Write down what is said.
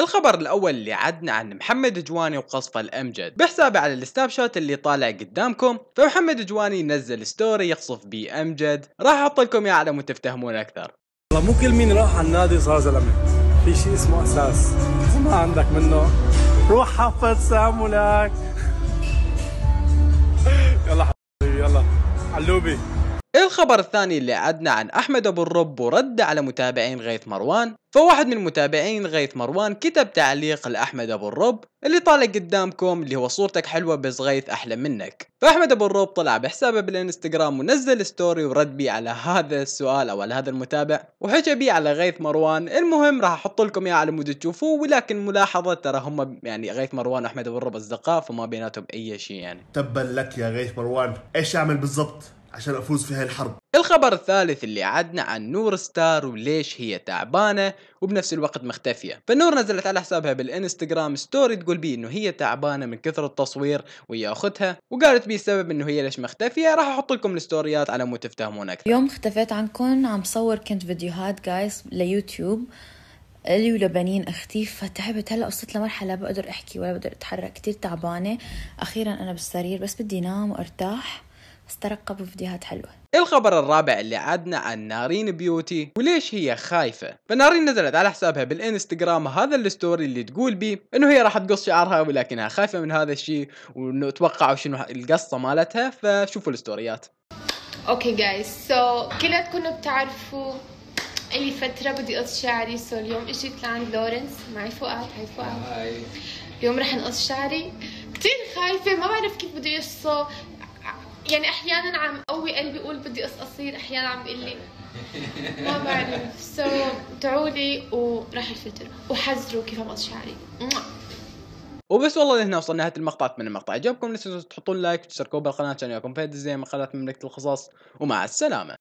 الخبر الاول اللي عدنا عن محمد جواني وقصفه الامجد بحسابه على السناب شات اللي طالع قدامكم فمحمد جواني نزل ستوري يقصف بي امجد راح احط لكم اياه على مود تفتهمون اكثر والله مو كل مين راح على النادي صار زلمه في شيء اسمه اساس ما عندك منه روح حفظ سامولك يلا حبيبي يلا علوبي الخبر الثاني اللي عدنا عن أحمد أبو الرب ورد على متابعين غيث مروان فواحد من متابعين غيث مروان كتب تعليق لأحمد أبو الرب اللي طالع قدامكم اللي هو صورتك حلوة بس غيث أحلى منك فأحمد أبو الرب طلع بحسابه بالإنستغرام ونزل ستوري ورد بيه على هذا السؤال أو على هذا المتابع وحكى بيه على غيث مروان المهم راح أحط لكم إياه على مود تشوفوه ولكن ملاحظة ترى هم يعني غيث مروان وأحمد أبو الرب أصدقاء فما بيناتهم أي شيء يعني تبا لك يا غيث مروان إيش أعمل بالضبط عشان افوز في هاي الحرب الخبر الثالث اللي عدنا عن نور ستار وليش هي تعبانه وبنفس الوقت مختفيه فنور نزلت على حسابها بالانستغرام ستوري تقول بيه انه هي تعبانه من كثر التصوير ويا اختها وقالت بيه السبب انه هي ليش مختفيه راح احط لكم الستوريات على مو تفتهمون اكثر يوم اختفيت عنكم عم صور كنت فيديوهات جايز ليوتيوب الي ولبنين اختي فتعبت هلا وصلت لمرحله بقدر احكي ولا بقدر اتحرك كثير تعبانه اخيرا انا بالسرير بس بدي انام وارتاح استرقبوا فيديوهات حلوة الخبر الرابع اللي عدنا عن نارين بيوتي وليش هي خايفة فنارين نزلت على حسابها بالانستغرام هذا الستوري اللي تقول بيه انه هي راح تقص شعرها ولكنها خايفة من هذا الشيء وانه توقعوا شنو القصة مالتها فشوفوا الستوريات اوكي جايز سو كلكم بتعرفوا الي فترة بدي اقص شعري سو اليوم اجيت لعند لورنس معي فؤاد هاي فؤاد اليوم رح نقص شعري كثير خايفة ما بعرف كيف بده يقصه يعني احيانا عم قوي قلبي اقول بدي اصير احيانا عم بيقول لي ما بعرف سو so, ادعوا لي وراح الفلتر وحذروا كيف ما شعري وبس والله هنا وصلنا نهايه المقطع من المقطع عجبكم لا تنسوا تحطون لايك وتشتركوا بالقناه عشان يكون فيديو زي مقالات مملكه القصص ومع السلامه